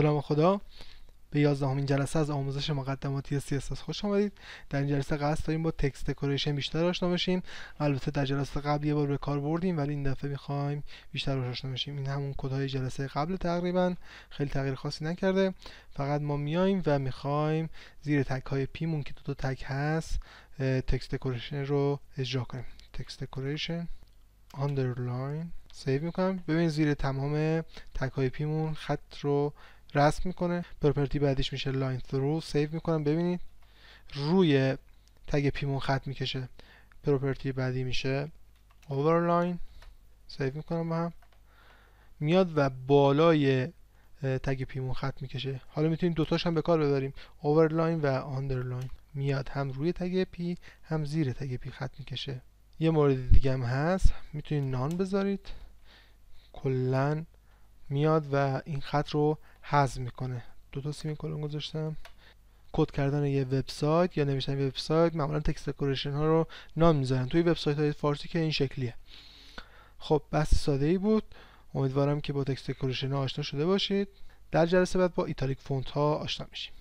سلام خدا به یازدهمین جلسه از آموزش مقدماتی CSS خوش آمدید در این جلسه قصد داریم با تکست دکوریشن بیشتر آشنا بشیم البته در جلسه قبل یه بار به کار بردیم ولی این دفعه میخوایم بیشتر آشنا بشیم این همون کدهای جلسه قبل تقریبا خیلی تغییر خاصی نکرده فقط ما میایم و میخوایم زیر تک های پیمون که دو تا تگ هست تکست دکوریشن رو اجرا کنیم تکست دکوریشن آندرلاین سیو میکنم ببین زیر تمام تگ های پیمون خط رو رسم میکنه پروپرتی بعدیش میشه لاین ثرو سیو میکنم ببینید روی تگ پیمون خط میکشه پروپرتی بعدی میشه اوورلاین سیو میکنم با هم میاد و بالای تگ پیمون خط میکشه حالا میتونیم دوتاش هم به کار ببریم اوورلاین و آندرلاین میاد هم روی تگ پی هم زیر تگ پی خط میکشه یه مورد دیگه هم هست میتونید نان بذارید کلن میاد و این خط رو حذف میکنه دو تا سیمی کلون گذاشتم کد کردن یه وبسایت یا نوشتن وبسایت معمولا تکست دکوریشن ها رو نام میذارن توی وبسایت های فارسی که این شکلیه خب بس ساده ای بود امیدوارم که با تکست دکوریشن ها آشنا شده باشید در جلسه بعد با ایتالیک فونت ها آشنا میشیم